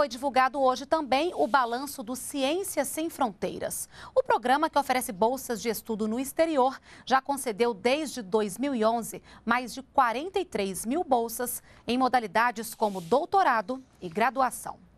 foi divulgado hoje também o balanço do Ciência Sem Fronteiras. O programa que oferece bolsas de estudo no exterior já concedeu desde 2011 mais de 43 mil bolsas em modalidades como doutorado e graduação.